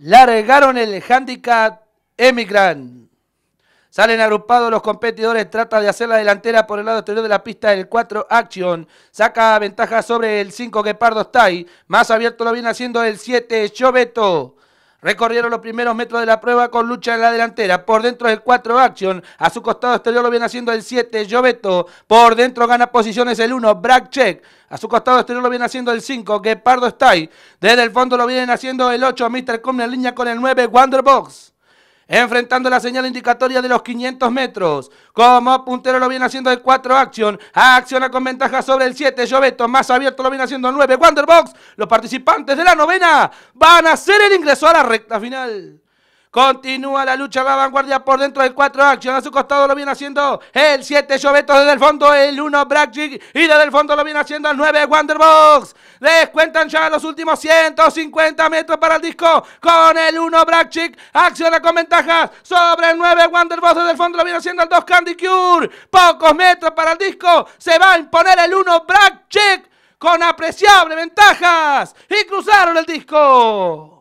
largaron el handicap Emigrant. Salen agrupados los competidores, trata de hacer la delantera por el lado exterior de la pista el 4 Action. Saca ventaja sobre el 5 gepardo Stay. Más abierto lo viene haciendo el 7 Choveto. Recorrieron los primeros metros de la prueba con lucha en la delantera. Por dentro es el 4 Action. A su costado exterior lo viene haciendo el 7 Joveto. Por dentro gana posiciones el 1 Brackcheck. Check. A su costado exterior lo viene haciendo el 5 Gepardo style. Desde el fondo lo vienen haciendo el 8 Mr. Comne en línea con el 9 Wonderbox enfrentando la señal indicatoria de los 500 metros. Como puntero lo viene haciendo el 4 Action. Acciona con ventaja sobre el 7. Llobeto más abierto lo viene haciendo el 9. Wonderbox, Los participantes de la novena van a hacer el ingreso a la recta final. Continúa la lucha, la vanguardia por dentro del 4 Action. A su costado lo viene haciendo el 7 Llobeto desde el fondo, el 1 Brackjig. Y desde el fondo lo viene haciendo el 9 Wonderbox. Les cuentan ya los últimos 150 metros para el disco. Con el 1 Check. acciona con ventajas sobre el 9 Wanderboss del fondo. Lo viene haciendo el 2 Candy Cure. Pocos metros para el disco. Se va a imponer el 1 Chick con apreciable ventajas. Y cruzaron el disco.